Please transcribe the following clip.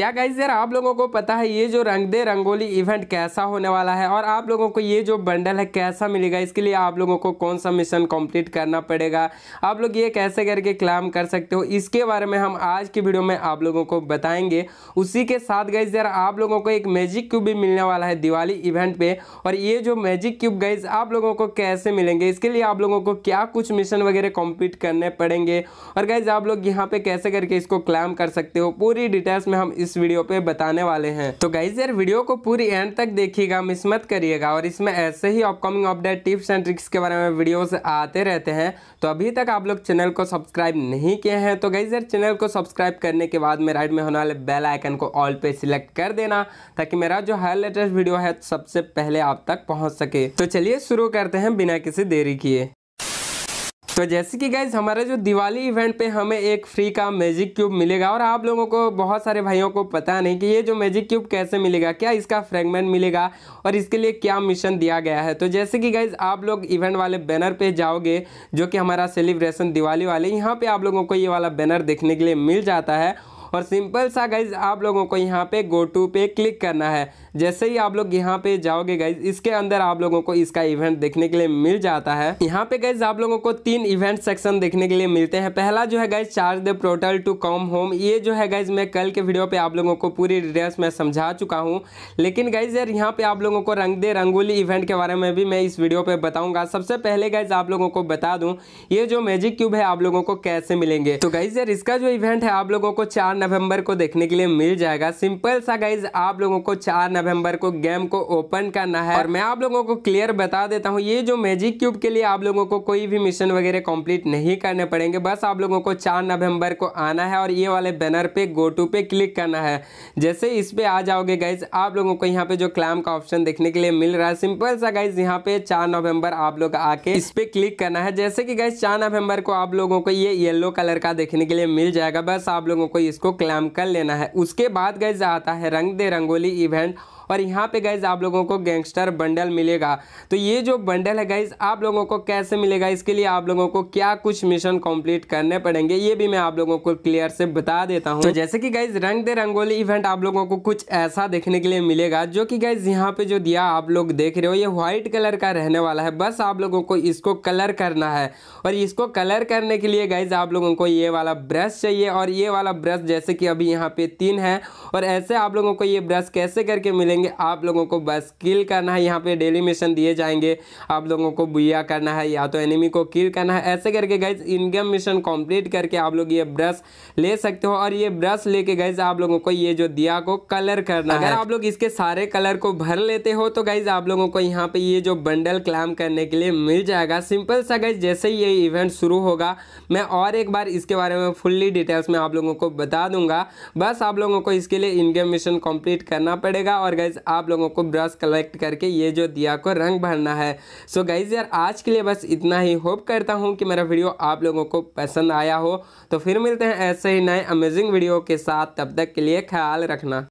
क्या गाइज यार आप लोगों को पता है ये जो रंग दे रंगोली इवेंट कैसा होने वाला है और आप लोगों को ये जो बंडल है कैसा मिलेगा इसके लिए आप लोगों को कौन सा मिशन कंप्लीट करना पड़ेगा आप लोग ये कैसे करके क्लाम कर सकते हो इसके बारे में हम आज की वीडियो में आप लोगों को बताएंगे उसी के साथ गाइज यार आप लोगों को एक मैजिक क्यूब भी मिलने वाला है दिवाली इवेंट पे और ये जो मैजिक क्यूब गाइज आप लोगों को कैसे मिलेंगे इसके लिए आप लोगों को क्या कुछ मिशन वगैरह कंप्लीट करने पड़ेंगे और गाइज आप लोग यहाँ पे कैसे करके इसको क्लाम कर सकते हो पूरी डिटेल्स में हम इस इस वीडियो पे बताने वाले हैं तो गाइज यार वीडियो को पूरी एंड तक देखिएगा मिस मत करिएगा और इसमें ऐसे ही upcoming update tips and tricks के बारे में वीडियोस आते रहते हैं तो अभी तक आप लोग चैनल को सब्सक्राइब नहीं किए हैं तो गाइज यार चैनल को सब्सक्राइब करने के बाद में राइट में होने वाले बेल आइकन को ऑल पे सिलेक्ट कर देना ताकि मेरा जो हर लेटेस्ट वीडियो है सबसे पहले आप तक पहुँच सके तो चलिए शुरू करते हैं बिना किसी देरी किए तो जैसे कि गाइज हमारे जो दिवाली इवेंट पे हमें एक फ्री का मैजिक क्यूब मिलेगा और आप लोगों को बहुत सारे भाइयों को पता नहीं कि ये जो मैजिक क्यूब कैसे मिलेगा क्या इसका फ्रेगमेंट मिलेगा और इसके लिए क्या मिशन दिया गया है तो जैसे कि गाइज आप लोग इवेंट वाले बैनर पे जाओगे जो कि हमारा सेलिब्रेशन दिवाली वाले यहाँ पे आप लोगों को ये वाला बैनर देखने के लिए मिल जाता है और सिंपल सा गाइज आप लोगों को यहाँ पे गो टू पे क्लिक करना है जैसे ही आप लोग यहाँ पे जाओगे गाइज इसके अंदर आप लोगों को इसका इवेंट देखने के लिए मिल जाता है यहाँ पे गाइज आप लोगों को तीन इवेंट सेक्शन देखने के लिए मिलते हैं पहला जो है guys charge the portal to come home ये जो है गाइज मैं कल के वीडियो पे आप लोगों को पूरी डिटेल्स में समझा चुका हूँ लेकिन गाइज यार यहाँ पे आप लोगों को रंग दे रंगोली इवेंट के बारे में भी मैं इस वीडियो पे बताऊंगा सबसे पहले गाइज आप लोगों को बता दूं ये जो मैजिक क्यूब है आप लोगों को कैसे मिलेंगे तो गाइज यार इसका जो इवेंट है आप लोगों को चार नवंबर को देखने के लिए मिल जाएगा सिंपल सा गाइज आप लोगों को चार नवंबर को गेम को ओपन करना है और मैं आप लोगों को क्लियर बता देता हूँ ये जो मैजिक क्यूब के लिए आप लोगों को कोई भी मिशन वगैरह कंप्लीट नहीं करने पड़ेंगे बस आप लोगों को चार नवंबर को आना है और ये वाले बैनर पे गो टू पे क्लिक करना है जैसे इस पे आ जाओगे गाइज आप लोगों को यहाँ पे जो क्लैम का ऑप्शन देखने के लिए मिल रहा है सिंपल सा गाइज यहाँ पे चार नवम्बर आप लोग आके इस पे क्लिक करना है जैसे कि गाइज चार नवम्बर को आप लोगों को ये येल्लो कलर का देखने के लिए मिल जाएगा बस आप लोगों को इसको इसको क्लैम कर लेना है उसके बाद गैज आता है रंग दे रंगोली इवेंट और यहाँ पे गैज़ आप लोगों को गैंगस्टर बंडल मिलेगा तो ये जो बंडल है गैज़ आप लोगों को कैसे मिलेगा इसके लिए आप लोगों को क्या कुछ मिशन कंप्लीट करने पड़ेंगे ये भी मैं आप लोगों को क्लियर से बता देता हूँ तो जैसे कि गैज़ रंग दे रंगोली इवेंट आप लोगों को कुछ ऐसा देखने के लिए मिलेगा जो कि गैज़ यहाँ पे जो दिया आप लोग देख रहे हो ये व्हाइट कलर का रहने वाला है बस आप लोगों को इसको कलर करना है और इसको कलर करने के लिए गैज़ आप लोगों को ये वाला ब्रश चाहिए और ये वाला ब्रश जैसे कि अभी यहाँ पे तीन है और ऐसे आप लोगों को ये ब्रश कैसे करके मिलेंगे आप लोगों को बस किल करना है यहाँ पे डेली मिशन दिए जाएंगे आप लोगों को बुया करना है या तो एनिमी को किल करना है ऐसे करके गाइज इन गेम मिशन कंप्लीट करके आप लोग ये ब्रश ले सकते हो और ये ब्रश लेके गाइज आप लोगों को ये जो दिया को कलर करना अगर है आप लोग इसके सारे कलर को भर लेते हो तो गाइज आप लोगों को यहाँ पे ये जो बंडल क्लाम करने के लिए मिल जाएगा सिंपल सा गाइज जैसे ही ये इवेंट शुरू होगा मैं और एक बार इसके बारे में फुल्ली डिटेल्स में आप लोगों को बता दूंगा बस आप लोगों को इसके लिए इनके मिशन कंप्लीट करना पड़ेगा और गाइज आप लोगों को ब्रश कलेक्ट करके ये जो दिया को रंग भरना है सो गाइज यार आज के लिए बस इतना ही होप करता हूँ कि मेरा वीडियो आप लोगों को पसंद आया हो तो फिर मिलते हैं ऐसे ही नए अमेजिंग वीडियो के साथ तब तक के लिए ख्याल रखना